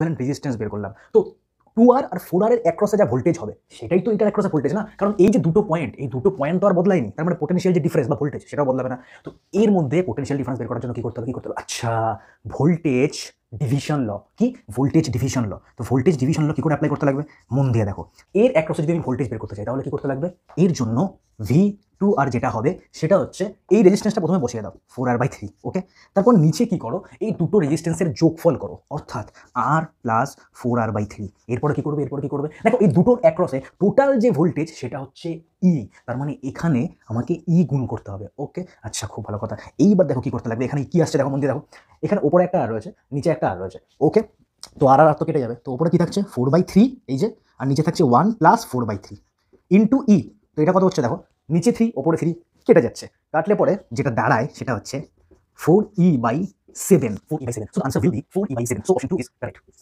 equivalent resistance মানে বের করলাম তো টু আর আর ফোর আর অ্যাক্রসে যা ভোল্টেজ হবে সেটাই তো এটার অ্যাক্রসে ভোল্টেজ না কারণ এই যে দুটো পয়েন্ট এই দুটো পয়েন্ট তো আর বদলায়নি তার মানে পোটেনশিয়াল যে ডিফারেন্স বা ভোল্টেজ সেটাও বদলাবে না তো এর মধ্যে পোটেনশিয়াল ডিফারেন্স বের করার জন্য কী করতে হবে কী করতে হবে আচ্ছা ভোল্টেজ ডিভিশন ল কি ভোল্টেজ ডিভিশন ল তো ভোল্টেজ ডিভিশন ল কী করে অ্যাপ্লাই করতে লাগবে মন দিয়ে দেখো এর অ্যাক্রসে যদি আমি ভোল্টেজ বের করতে চাই তাহলে কী করতে লাগবে এর জন্য ভি টু আর যেটা হবে সেটা হচ্ছে এই রেজিস্ট্যান্সটা প্রথমে বসিয়ে দাও four R by three okay তারপর নিচে কি করো এই দুটো রেজিস্ট্যান্সের যোগফল করো অর্থাৎ R plus four R by three এরপরে কী করবে এরপরে কী করবে দেখো এই দুটোর অ্যাক্রসে টোটাল যে ভোল্টেজ সেটা হচ্ছে ই e, তার মানে এখানে আমাকে ই e গুণ করতে হবে ওকে আচ্ছা খুব ভালো কথা এইবার দেখো কী করতে লাগবে এখানে কী আসছে দেখো মন্দির দেখো এখানে ওপরে একটা আর রয়েছে নিচে একটা আর রয়েছে ওকে তো আর আর তো কেটে যাবে তো ওপরে কী থাকছে ফোর বাই থ্রি এই যে আর নিচে থাকছে one plus four by three into E এটা কত হচ্ছে দেখো নিচে থ্রি ওপরে থ্রি কেটে যাচ্ছে কাটলে পরে যেটা দাঁড়ায় সেটা হচ্ছে four E by seven four E by seven so answer will be four E by seven so option two is correct